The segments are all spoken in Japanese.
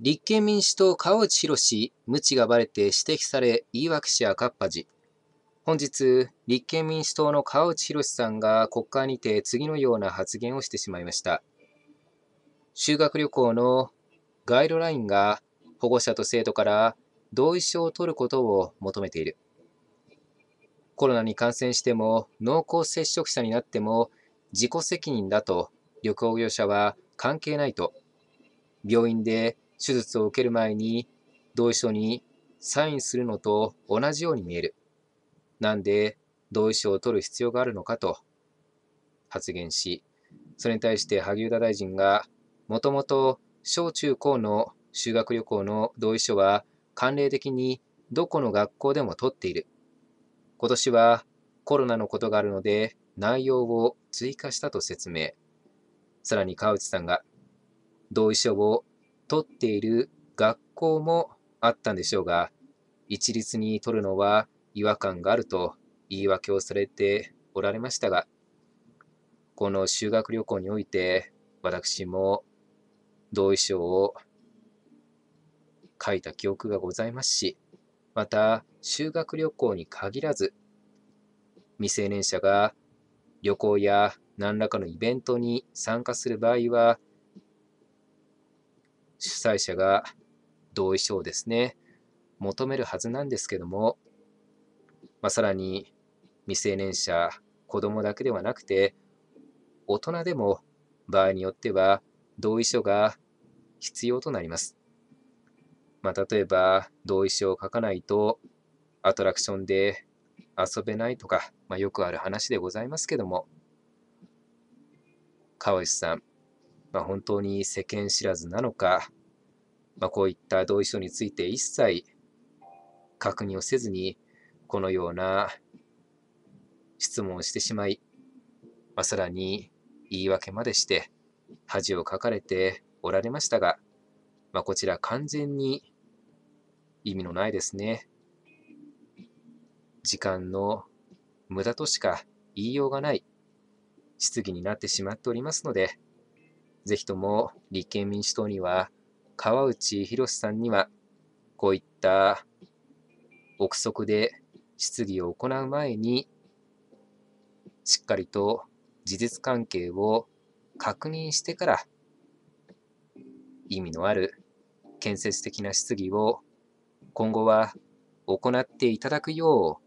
立憲民主党川内博氏、無知がばれて指摘され、言い訳し赤っじ。本日、立憲民主党の川内博さんが国会にて次のような発言をしてしまいました。修学旅行のガイドラインが保護者と生徒から同意書を取ることを求めている。コロナに感染しても濃厚接触者になっても自己責任だと旅行業者は関係ないと病院で手術を受ける前に同意書にサインするのと同じように見える。なんで同意書を取る必要があるのかと発言し、それに対して萩生田大臣が、もともと小中高の修学旅行の同意書は慣例的にどこの学校でも取っている。今年はコロナのことがあるので内容を追加したと説明。さらに川内さんが、同意書を取っている学校もあったんでしょうが、一律に取るのは違和感があると言い訳をされておられましたが、この修学旅行において、私も同意書を書いた記憶がございますし、また修学旅行に限らず、未成年者が旅行や何らかのイベントに参加する場合は、主催者が同意書をですね、求めるはずなんですけども、まあ、さらに未成年者、子供だけではなくて、大人でも場合によっては同意書が必要となります。まあ、例えば、同意書を書かないと、アトラクションで遊べないとか、まあ、よくある話でございますけども、川内さん、まあ、本当に世間知らずなのか、まあ、こういった同意書について一切確認をせずに、このような質問をしてしまい、まあ、さらに言い訳までして恥をかかれておられましたが、まあ、こちら完全に意味のないですね。時間の無駄としか言いようがない質疑になってしまっておりますので、ぜひとも立憲民主党には、川内博さんには、こういった憶測で質疑を行う前に、しっかりと事実関係を確認してから、意味のある建設的な質疑を今後は行っていただくよ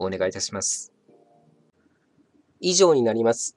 うお願いいたします。以上になります。